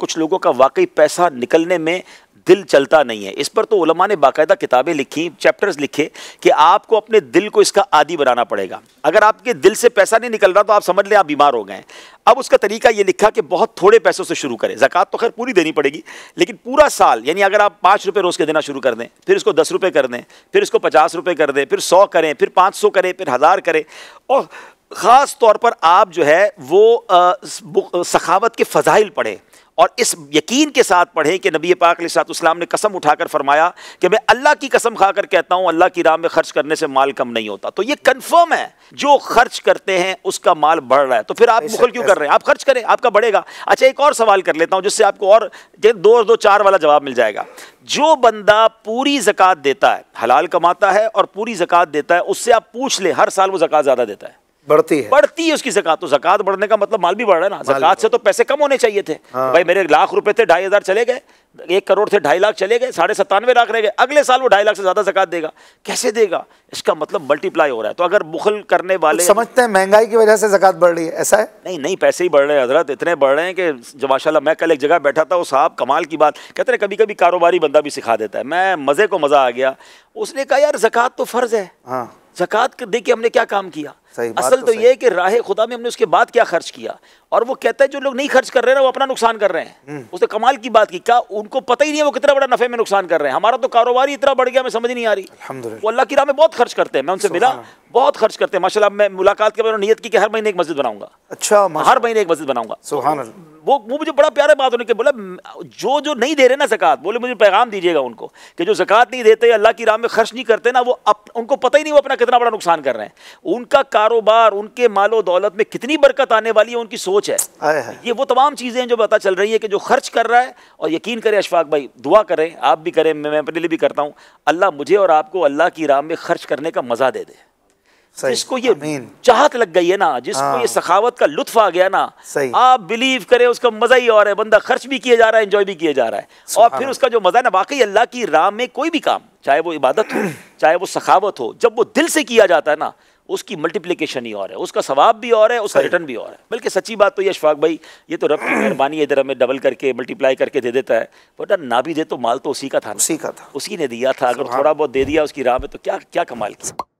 कुछ लोगों का वाकई पैसा निकलने में दिल चलता नहीं है इस पर तो उलमा ने बाकायदा किताबें लिखी चैप्टर्स लिखे कि आपको अपने दिल को इसका आदि बनाना पड़ेगा अगर आपके दिल से पैसा नहीं निकल रहा तो आप समझ लें आप बीमार हो गए अब उसका तरीका ये लिखा कि बहुत थोड़े पैसों से शुरू करें जक़ात तो खैर पूरी देनी पड़ेगी लेकिन पूरा साल यानी अगर आप पाँच रुपये रोज़ के देना शुरू कर दें फिर इसको दस रुपये कर दें फिर इसको पचास रुपये कर दें फिर सौ करें फिर पाँच सौ करें फिर हज़ार करें और ख़ास तौर पर आप जो है वो सखावत के फ़जाइल पढ़ें और इस यकीन के साथ पढ़ें कि नबी पाक सातम ने कसम उठाकर फरमाया कि मैं अल्लाह की कसम खाकर कहता हूँ अल्लाह की राह में खर्च करने से माल कम नहीं होता तो ये कन्फर्म है जो खर्च करते हैं उसका माल बढ़ रहा है तो फिर आप मुखल क्यों कर रहे हैं आप खर्च करें आपका बढ़ेगा अच्छा एक और सवाल कर लेता हूँ जिससे आपको और दो दो चार वाला जवाब मिल जाएगा जो बंदा पूरी जक़ात देता है हलाल कमाता है और पूरी जक़ात देता है उससे आप पूछ लें हर साल वो जक़ात ज़्यादा देता है बढ़ती है बढ़ती है उसकी जक़ात तो जक़ात बढ़ने का मतलब माल भी बढ़ रहा है ना जक़ात से तो पैसे कम होने चाहिए थे हाँ। भाई मेरे लाख रुपए थे ढाई हज़ार चले गए एक करोड़ थे ढाई लाख चले गए साढ़े सत्तानवे लाख रह गए अगले साल वो ढाई लाख से ज़्यादा जक़ात देगा कैसे देगा इसका मतलब मल्टीप्लाई हो रहा है तो अगर बुखल करने वाले समझते हैं महंगाई की वजह से जकत बढ़ रही है ऐसा है नहीं नहीं पैसे ही बढ़ रहे हैं हजरत इतने बढ़ रहे हैं कि जो माशाला मैं कल एक जगह बैठा था वो साहब कमाल की बात कहते हैं कभी कभी कारोबारी बंदा भी सिखा देता है मैं मज़े को मज़ा आ गया उसने कहा यार जक़ात तो फ़र्ज़ है हाँ जक़ात दे के हमने क्या काम किया असल तो, तो ये है कि राह खुदा में हमने उसके बाद क्या खर्च किया और वो कहता है जो लोग नहीं खर्च कर रहे हैं वो अपना नुकसान कर रहे हैं हम्म। उसने कमाल की बात की क्या उनको पता ही नहीं है वो कितना बड़ा नफे में नुकसान कर रहे हैं हमारा तो कारोबार ही इतना बढ़ गया हमें समझ नहीं आ रही वो अल्लाह की राह में बहुत खर्च करते हैं मैं उनसे मिला बहुत खर्च करते हैं माशा मैं मुलाकात के बाद नीयत की हर महीने एक मस्जिद बनाऊंगा अच्छा हर महीने एक मस्जिद बनाऊंगा वो वो मुझे बड़ा प्यारा बात उनके बोला जो जो नहीं दे रहे ना जक़ात बोले मुझे पैगाम दीजिएगा उनको कि जो जक़ात नहीं देते अल्लाह की राह में खर्च नहीं करते ना वो अप, उनको पता ही नहीं वो अपना कितना बड़ा नुकसान कर रहे हैं उनका कारोबार उनके मालो दौलत में कितनी बरकत आने वाली है उनकी सोच है, ये वो तमाम चीज़ें हैं जो पता चल रही है कि जो खर्च कर रहा है और यकीन करें अशफाक भाई दुआ करें आप भी करें मैं अपने लिए भी करता हूँ अल्लाह मुझे और आपको अल्लाह की राह में खर्च करने का मज़ा दे दे जिसको ये चाहत लग गई है ना जिसको ये हाँ। सखावत का लुत्फ आ गया ना आप बिलीव करें उसका मजा ही और है बंदा खर्च भी किया जा रहा है एंजॉय भी किया जा रहा है और फिर उसका जो मजा है ना वाकई अल्लाह की राह में कोई भी काम चाहे वो इबादत हो चाहे वो सखावत हो जब वो दिल से किया जाता है ना उसकी मल्टीप्लिकेशन ही और है उसका सवाब भी और है उसका रिटर्न भी और है बल्कि सच्ची बात तो ये अशफाक भाई ये तो रब की मेहरबानी है इधर हमें डबल करके मल्टीप्लाई करके दे देता है वरना ना भी दे तो माल तो उसी का था उसी का था उसी ने दिया था अगर थोड़ा बहुत दे दिया उसकी राह में तो क्या क्या कमाल किया